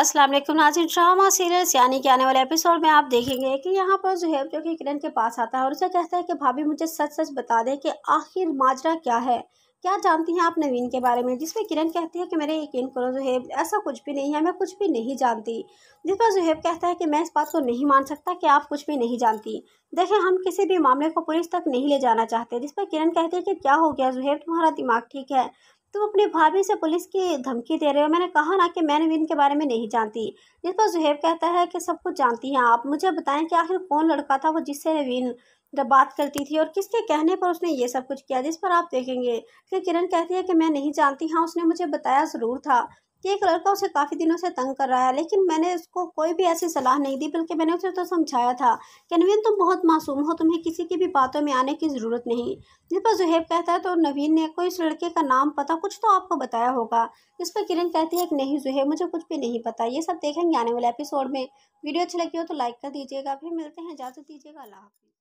अस्सलाम वालेकुम नाजिन drama serial यानी कि आने वाले एपिसोड में आप देखेंगे कि यहाँ पर जुहेब जो कि किरण के पास आता है और उसे कहता है कि भाभी मुझे सच सच बता दें कि आखिर माजरा क्या है क्या जानती हैं आप नवीन के बारे में जिसमें किरण कहती है कि मेरे यकीन करो जुहेब ऐसा कुछ भी नहीं है मैं कुछ भी नहीं जानती जिस पर जुहेब कहता है कि मैं इस बात को नहीं मान सकता कि आप कुछ भी नहीं जानती देखें हम किसी भी मामले को पुलिस तक नहीं ले जाना चाहते जिस पर किरण कहती है कि क्या हो गया जुहेब तुम्हारा दिमाग ठीक है तुम अपनी भाभी से पुलिस की धमकी दे रहे हो मैंने कहा ना कि मैंने भी इनके बारे में नहीं जानती जिस पर जुहेब कहता है कि सब कुछ जानती हैं आप मुझे बताएं कि आखिर कौन लड़का था वो जिससे नवीन जब बात करती थी और किसके कहने पर उसने ये सब कुछ किया जिस पर आप देखेंगे कि किरण कहती है कि मैं नहीं जानती हाँ उसने मुझे बताया ज़रूर था कि एक लड़का उसे काफ़ी दिनों से तंग कर रहा है लेकिन मैंने उसको कोई भी ऐसी सलाह नहीं दी बल्कि मैंने उसे तो समझाया था कि नवीन तुम बहुत मासूम हो तुम्हें किसी की भी बातों में आने की ज़रूरत नहीं जिस पर जहेब कहता है तो नवीन ने कोई इस लड़के का नाम पता कुछ तो आपको बताया होगा जिस पर किरण कहती है कि नहीं जुहेब मुझे कुछ भी नहीं पता ये सब देखेंगे आने वाले एपिसोड में वीडियो अच्छी लगी हो तो लाइक कर दीजिएगा फिर मिलते हैं इजाज़त दीजिएगा अल्लाह हाफिज़